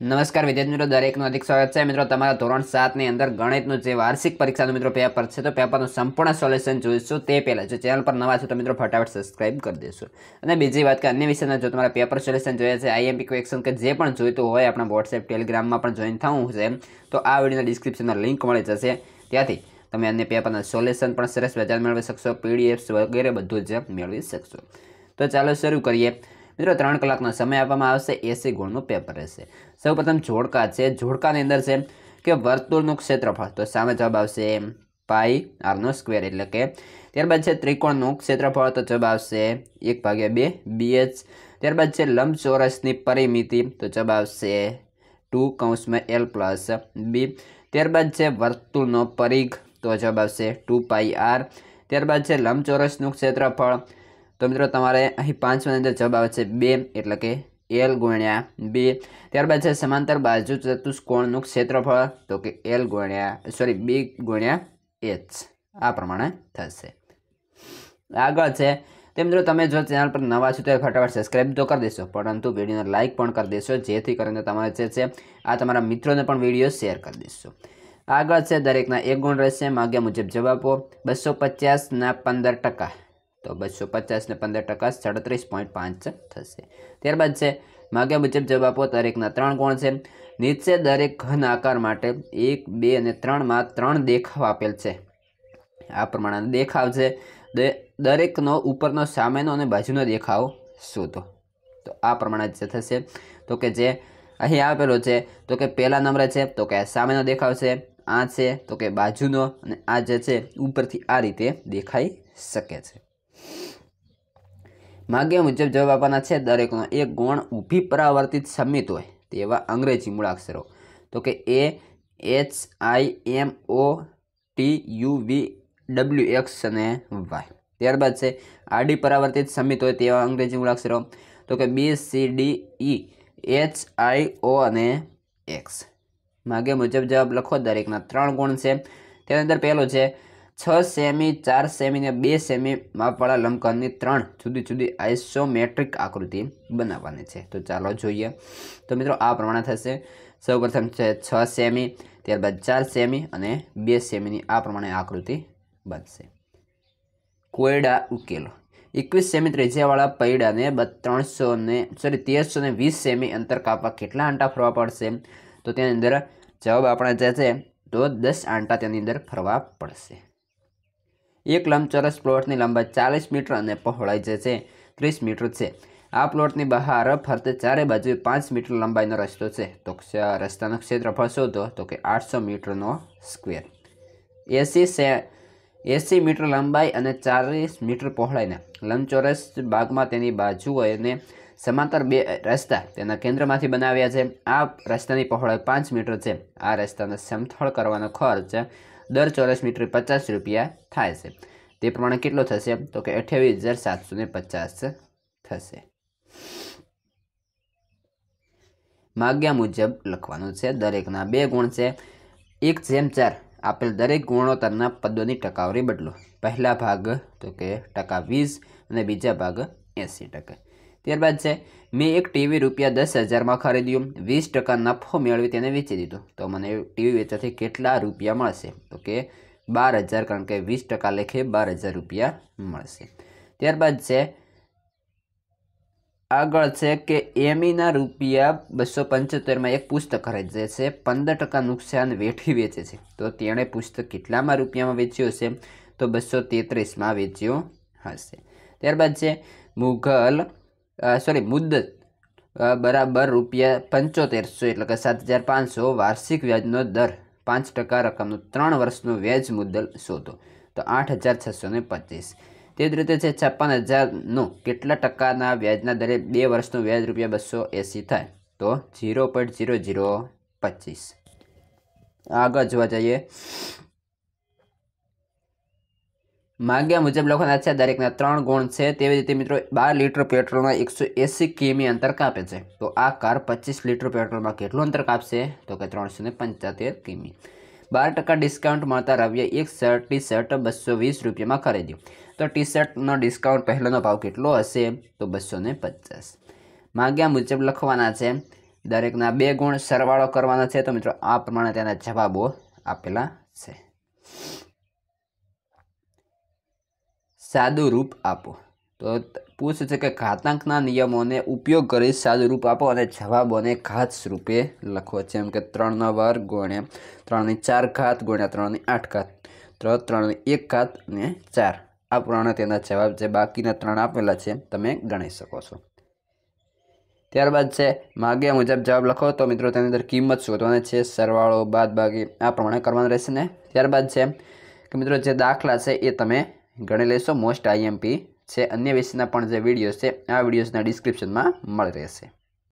નમસ્કાર વિદ્યાર્થી મિત્રો દરેકનું અધિક સ્વાગત છે મિત્રો તમારા ધોરણ સાતની અંદર ગણિતનું જે વાર્ષિક પરીક્ષાનું મિત્રો પેપર છે તો પેપરનું સંપૂર્ણ સોલ્યુશન જોઈશું તે પહેલાં જો ચેનલ પર નવા છો તો મિત્રો ફટાફટ સબસ્ક્રાઇબ કરી દેશો અને બીજી વાત કે અન્ય વિષયના જો તમારા પેપર સોલ્યુશન જોઈએ છે આઈએમપી ક્વેશ્ચન કે જે પણ જોઈતું હોય આપણા વોટ્સએપ ટેલિગ્રામમાં પણ જોઈન થવું છે તો આ વિડીયોના ડિસ્ક્રિપ્શનમાં લિંક મળી જશે ત્યાંથી તમે અન્ય પેપરના સોલ્યુશન પણ સરસ મજા મેળવી શકશો પીડીએફ્સ વગેરે બધું જ મેળવી શકશો તો ચાલો શરૂ કરીએ મિત્રો ત્રણ કલાકનો સમય આપવામાં આવશે એસી ગુણનું પેપર રહેશે સૌપ્રથમ જોડકા છે જોડકાની અંદર છે કે વર્તુળનું ક્ષેત્રફળ તો સામે જવાબ આવશે પાઈ આરનો સ્ક્વેર એટલે કે ત્યારબાદ છે ત્રિકોણનું ક્ષેત્રફળ તો જવાબ આવશે એક ભાગ્યા બે બીએચ ત્યારબાદ છે લંબચોરસની પરિમિતિ તો જવાબ આવશે ટુ કૌંસમાં એલ પ્લસ બી ત્યારબાદ છે વર્તુળનો પરિઘ તો જવાબ આવશે ટુ પાઈ આર ત્યારબાદ છે લંબચોરસનું ક્ષેત્રફળ તો મિત્રો તમારે અહીં પાંચમાની અંદર જવાબ આવે છે બે એટલે કે એલ ગુણ્યા બે ત્યારબાદ છે સમાંતર બાજુ ચતુષ્કોણનું ક્ષેત્રફળ તો કે એલ ગુણ્યા સોરી બી ગુણ્યા એચ આ પ્રમાણે થશે આગળ છે તે મિત્રો તમે જો ચેનલ પર નવા છો તો ફટાફટ સબસ્ક્રાઈબ તો કરી દેશો પરંતુ વિડીયોને લાઇક પણ કરી દેશો જેથી કરીને તમારે જે છે આ તમારા મિત્રોને પણ વિડીયો શેર કરી દેશો આગળ છે દરેકના એક ગુણ રહેશે માગ્યા મુજબ જવાબો બસો પચાસના પંદર ટકા તો બસો પચાસને પંદર ટકા સાડત્રીસ પોઈન્ટ પાંચ થશે ત્યારબાદ છે માગ્યા મુજબ જવાબ આપો દરેકના ત્રણ ગુણ છે નીચે દરેક ઘન આકાર માટે એક બે અને ત્રણમાં ત્રણ દેખાવ આપેલ છે આ પ્રમાણે દેખાવ છે દરેકનો ઉપરનો સામેનો અને બાજુનો દેખાવ શોધો તો આ પ્રમાણે જે થશે તો કે જે અહીં આપેલો છે તો કે પહેલા નંબરે છે તો કે સામેનો દેખાવ છે આ છે તો કે બાજુનો અને આ જે છે ઉપરથી આ રીતે દેખાઈ શકે છે માગ્યા મુજબ જવાબ આપવાના છે દરેકનો એક ગુણ ઊભી પરાવર્તિત સમિત હોય તેવા અંગ્રેજી મૂળાક્ષરો તો કે A H I M O T U V W X અને વાય ત્યારબાદ છે આડી પરાવર્તિત સમિત હોય તેવા અંગ્રેજી મૂળાક્ષરો તો કે B C D E H I O અને એક્સ માગે મુજબ જવાબ લખો દરેકના ત્રણ ગુણ છે તેની અંદર પહેલો છે છ સેમી ચાર સેમી ને બે સેમી માપવાળા લંબકણની ત્રણ જુદી જુદી આઇસોમેટ્રિક આકૃતિ બનાવવાની છે તો ચાલો જોઈએ તો મિત્રો આ પ્રમાણે થશે સૌપ્રથમ છે છ સેમી ત્યારબાદ ચાર સેમી અને બે સેમીની આ પ્રમાણે આકૃતિ બનશે કોયડા ઉકેલો એકવીસ સેમી ત્રિજ્યાવાળા પૈડાને ત્રણસો ને સોરી તેરસો ને વીસ સેમી અંતર કાપવા કેટલા આંટા ફરવા પડશે તો તેની અંદર જવાબ આપણા જે છે તો દસ આંટા તેની અંદર ફરવા પડશે એક લંબચોરસ પ્લોટની લંબાઈ ચાલીસ મીટર અને પહોળાઈ જે છે ત્રીસ મીટર છે આ પ્લોટની બહાર ફરતે ચારે બાજુએ પાંચ મીટર લંબાઈનો રસ્તો છે તો રસ્તાનું ક્ષેત્રફળ શોધો તો કે આઠસો મીટરનો સ્ક્વેર એસી સે એસી મીટર લંબાઈ અને ચાલીસ મીટર પહોળાઈના લંબચોરસ ભાગમાં તેની બાજુઓને સમાંતર બે રસ્તા તેના કેન્દ્રમાંથી બનાવ્યા છે આ રસ્તાની પહોળાઈ પાંચ મીટર છે આ રસ્તાને સમથળ કરવાનો ખર્ચ દર ચોરસ મીટર પચાસ રૂપિયા થાય છે તે પ્રમાણે કેટલો થશે તો કે અઠ્યાવીસ હજાર સાતસો પચાસ થશે માગ્યા મુજબ લખવાનું છે દરેકના બે ગુણ છે એક જેમ ચાર આપેલ દરેક ગુણોત્તરના પદોની ટકાવારી બદલો પહેલા ભાગ તો કે ટકા વીસ અને બીજા ભાગ એંસી ટકા ત્યારબાદ છે મેં એક ટીવી રૂપિયા દસ હજારમાં ખરીદ્યું વીસ ટકા નફો મેળવી તેને વેચી દીધો તો મને ટીવી વેચવાથી કેટલા રૂપિયા મળશે તો કે બાર હજાર કારણ કે વીસ ટકા લેખે બાર હજાર રૂપિયા મળશે ત્યારબાદ છે આગળ છે કે એમીના રૂપિયા બસો પંચોતેરમાં એક પુસ્તક ખરીદે છે પંદર ટકા નુકસાન વેઠી વેચે છે તો તેણે પુસ્તક કેટલામાં રૂપિયામાં વેચ્યું હશે તો બસો તેત્રીસમાં વેચ્યું હશે ત્યારબાદ છે મુઘલ સોરી મુદ્દત બરાબર રૂપિયા પંચોતેરસો એટલે કે સાત હજાર પાંચસો વાર્ષિક વ્યાજનો દર પાંચ ટકા રકમનું ત્રણ વર્ષનું વ્યાજ મુદ્દલ શોધો તો આઠ હજાર છસો ને પચીસ તે જ રીતે છે છપ્પન હજારનું કેટલા ટકાના વ્યાજના દરે બે વર્ષનું વ્યાજ રૂપિયા બસો એંસી થાય તો ઝીરો પોઈન્ટ ઝીરો ઝીરો પચીસ આગળ જોવા જઈએ માગ્યા મુજબ લખવાના છે દરેકના ત્રણ ગુણ છે તેવી રીતે મિત્રો બાર લીટર પેટ્રોલના એકસો એંસી કિમી અંતર કાપે છે તો આ કાર પચીસ લીટર પેટ્રોલમાં કેટલું અંતર કાપશે તો કે ત્રણસો ને પંચોતેર કિમી બાર ટકા ડિસ્કાઉન્ટ મળતા રવિએ એક શર્ટ ટી શર્ટ બસો વીસ રૂપિયામાં ખરીદ્યું તો ટી શર્ટનો ડિસ્કાઉન્ટ પહેલાંનો ભાવ કેટલો હશે તો બસો ને પચાસ માગ્યા મુજબ લખવાના છે દરેકના બે ગુણ સરવાળો કરવાના છે તો મિત્રો આ પ્રમાણે તેના જવાબો આપેલા છે સાદું રૂપ આપો તો પૂછે છે કે ઘાતાંકના નિયમોને ઉપયોગ કરી સાદું રૂપ આપો અને જવાબોને ઘાત રૂપે લખો જેમ કે ત્રણનો વર્ગ ગુણ્યા ત્રણની ચાર ઘાત ગુણ્યા ત્રણની આઠ ઘાત ત્રણ ત્રણની એક ઘાત અને ચાર આ પ્રમાણે તેના જવાબ જે બાકીના ત્રણ આપેલા છે તમે ગણી શકો છો ત્યારબાદ છે માગ્યા મુજબ જવાબ લખો તો મિત્રો તેની અંદર કિંમત શોધવાની છે સરવાળો બાદ બાકી આ પ્રમાણે કરવાનું રહેશે ને ત્યારબાદ છે કે મિત્રો જે દાખલા છે એ તમે ગણી લેશો મોસ્ટ આઈએમપી છે અન્ય વિશેના પણ જે વિડીયો છે આ વિડીયોઝના ડિસ્ક્રિપ્શનમાં મળી રહેશે